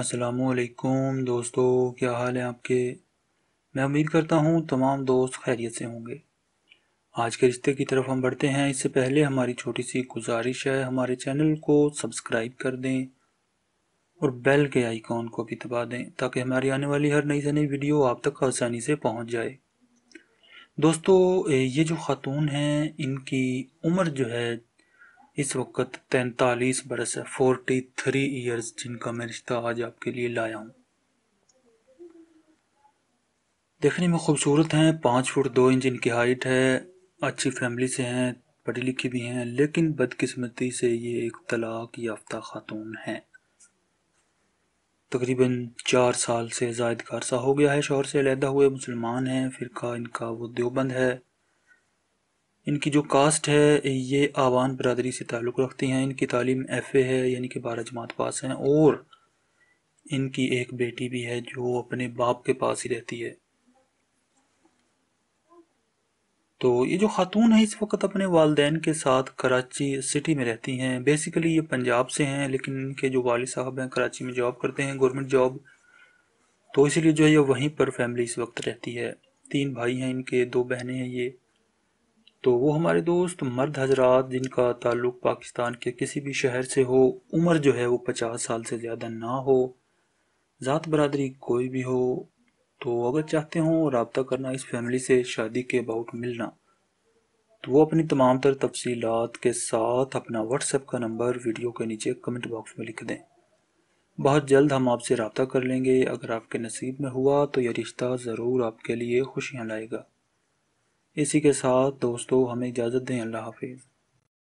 असलकुम दोस्तों क्या हाल है आपके मैं उम्मीद करता हूँ तमाम दोस्त खैरियत से होंगे आज के रिश्ते की तरफ हम बढ़ते हैं इससे पहले हमारी छोटी सी गुजारिश है हमारे चैनल को सब्सक्राइब कर दें और बेल के आइकॉन को भी दबा दें ताकि हमारी आने वाली हर नई से नई वीडियो आप तक आसानी से पहुँच जाए दोस्तों ये जो ख़ातून हैं इनकी उम्र जो है इस वक्त तैतालीस बरस है फोर्टी थ्री ईयर्स जिनका मैं रिश्ता आज आपके लिए लाया हूँ देखने में खूबसूरत हैं पाँच फुट दो इंच इनकी हाइट है अच्छी फैमिली से हैं पढ़ी लिखी भी हैं लेकिन बदकिस्मती से ये एक तलाक याफ्ता खातून हैं तकरीबन चार साल से जायद का अरसा हो गया है शोहर से अलहदा हुए मुसलमान हैं फिर का इनका वो देवबंद है इनकी जो कास्ट है ये आवान बरदरी से ताल्लुक़ रखती हैं इनकी तालीम एफ़ ए है यानी कि बारह जमात पास हैं और इनकी एक बेटी भी है जो अपने बाप के पास ही रहती है तो ये जो खातून है इस वक्त अपने वालदेन के साथ कराची सिटी में रहती हैं बेसिकली ये पंजाब से हैं लेकिन इनके जो वाल साहब हैं कराची में जॉब करते हैं गवर्नमेंट जॉब तो इसलिए जो है ये वहीं पर फैमिली इस वक्त रहती है तीन भाई हैं इनके दो बहनें हैं ये तो वो हमारे दोस्त मर्द हजरात जिनका ताल्लुक पाकिस्तान के किसी भी शहर से हो उम्र जो है वो पचास साल से ज़्यादा ना हो ज़ात बरदरी कोई भी हो तो अगर चाहते हों रबता करना इस फैमिली से शादी के अबाउट मिलना तो वो अपनी तमाम तर तफसीत के साथ अपना व्हाट्सएप का नंबर वीडियो के नीचे कमेंट बॉक्स में लिख दें बहुत जल्द हम आपसे रबता कर लेंगे अगर आपके नसीब में हुआ तो यह रिश्ता ज़रूर आपके लिए खुशियाँ लाएगा इसी के साथ दोस्तों हमें इजाज़त दें अल्लाह हाफिज़